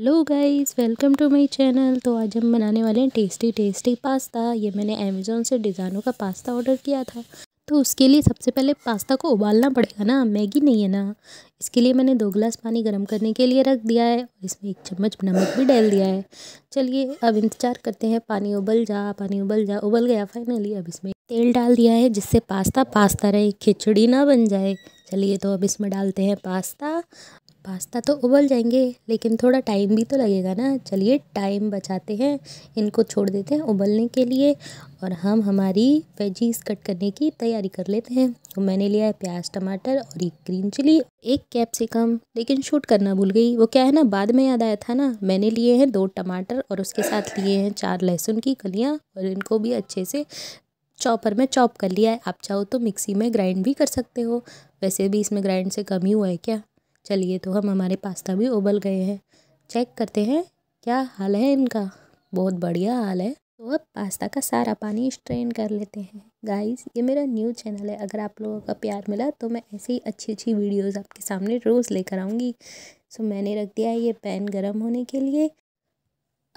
hello guys welcome to my channel तो आज हम बनाने वाले हैं टेस्टी टेस्टी पास्ता ये मैंने अमेज़ोन से डिज़ाइनों का पास्ता ऑर्डर किया था तो उसके लिए सबसे पहले पास्ता को उबालना पड़ेगा ना मैगी नहीं है ना इसके लिए मैंने दो गिलास पानी गर्म करने के लिए रख दिया है और इसमें एक चम्मच नमक भी डाल दिया है चलिए अब इंतज़ार करते हैं पानी उबल जा पानी उबल जा उबल गया फाइनली अब इसमें तेल डाल दिया है जिससे पास्ता पास्ता रहे खिचड़ी ना बन जाए चलिए तो अब इसमें डालते हैं पास्ता पास्ता तो उबल जाएंगे लेकिन थोड़ा टाइम भी तो लगेगा ना चलिए टाइम बचाते हैं इनको छोड़ देते हैं उबलने के लिए और हम हमारी वेजीज कट करने की तैयारी कर लेते हैं तो मैंने लिया है प्याज टमाटर और एक ग्रीन चिली एक कैप्सिकम लेकिन शूट करना भूल गई वो क्या है ना बाद में याद आया था ना मैंने लिए हैं दो टमाटर और उसके साथ लिए हैं चार लहसुन की कलियाँ और इनको भी अच्छे से चॉपर में चॉप कर लिया है आप चाहो तो मिक्सी में ग्राइंड भी कर सकते हो वैसे भी इसमें ग्राइंड से कम ही हुआ है क्या चलिए तो हम हमारे पास्ता भी उबल गए हैं चेक करते हैं क्या हाल है इनका बहुत बढ़िया हाल है तो अब पास्ता का सारा पानी स्ट्रेन कर लेते हैं गाइस ये मेरा न्यू चैनल है अगर आप लोगों का प्यार मिला तो मैं ऐसे ही अच्छी अच्छी वीडियोस आपके सामने रोज़ लेकर आऊँगी सो मैंने रख दिया है ये पैन गरम होने के लिए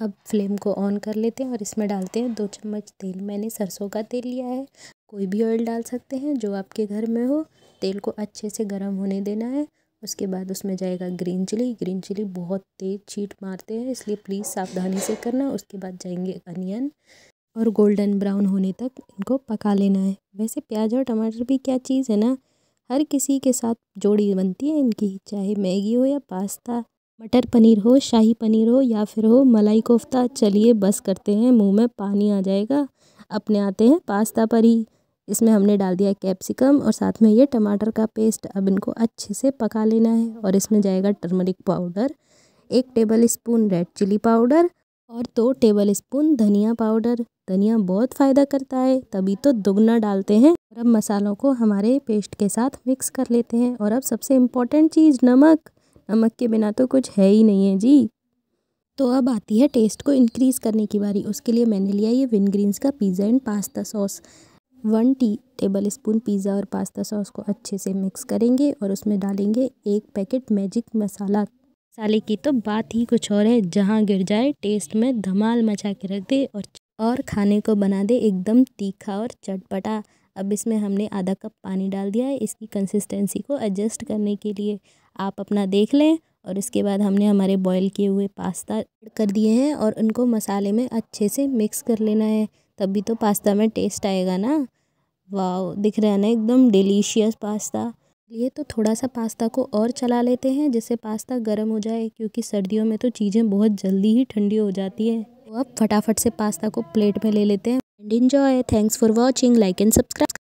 अब फ्लेम को ऑन कर लेते हैं और इसमें डालते हैं दो चम्मच तेल मैंने सरसों का तेल लिया है कोई भी ऑयल डाल सकते हैं जो आपके घर में हो तेल को अच्छे से गर्म होने देना है उसके बाद उसमें जाएगा ग्रीन चिली ग्रीन चिली बहुत तेज़ छीट मारते हैं इसलिए प्लीज़ सावधानी से करना उसके बाद जाएंगे अनियन और गोल्डन ब्राउन होने तक इनको पका लेना है वैसे प्याज और टमाटर भी क्या चीज़ है ना हर किसी के साथ जोड़ी बनती है इनकी चाहे मैगी हो या पास्ता मटर पनीर हो शाही पनीर हो या फिर हो मलाई कोफ्ता चलिए बस करते हैं मुंह में पानी आ जाएगा अपने आते हैं पास्ता पर ही इसमें हमने डाल दिया कैप्सिकम और साथ में ये टमाटर का पेस्ट अब इनको अच्छे से पका लेना है और इसमें जाएगा टर्मरिक पाउडर एक tablespoon red chili powder और दो टेबल स्पून धनिया पाउडर धनिया बहुत फ़ायदा करता है तभी तो दुगना डालते हैं और अब मसालों को हमारे पेस्ट के साथ मिक्स कर लेते हैं और अब सबसे इम्पॉर्टेंट चीज़ नमक नमक के बिना तो कुछ है ही नहीं है जी तो अब आती है टेस्ट को इंक्रीज़ करने की बारी उसके लिए मैंने लिया ये विनग्रीन्स का pizza and pasta sauce one T tablespoon pizza और पास्ता सॉस को अच्छे से मिक्स करेंगे और उसमें डालेंगे एक पैकेट मैजिक मसाला मसाले की तो बात ही कुछ और है जहाँ गिर जाए टेस्ट में धमाल मचा के रख दे और और खाने को बना दे एकदम तीखा और चटपटा अब इसमें हमने आधा कप पानी डाल दिया है इसकी कंसिस्टेंसी को एडजस्ट करने के लिए आप अपना देख लें और इसके बाद हमने हमारे बॉईल किए हुए पास्ता कर दिए हैं और उनको मसाले में अच्छे से मिक्स कर लेना है तभी तो पास्ता में टेस्ट आएगा ना वाह दिख रहा है ना एकदम डिलीशियस पास्ता ये तो थोड़ा सा पास्ता को और चला लेते हैं जिससे पास्ता गर्म हो जाए क्योंकि सर्दियों में तो चीज़ें बहुत जल्दी ही ठंडी हो जाती है तो अब फटाफट से पास्ता को प्लेट में ले लेते हैं and enjoy thanks for watching like and subscribe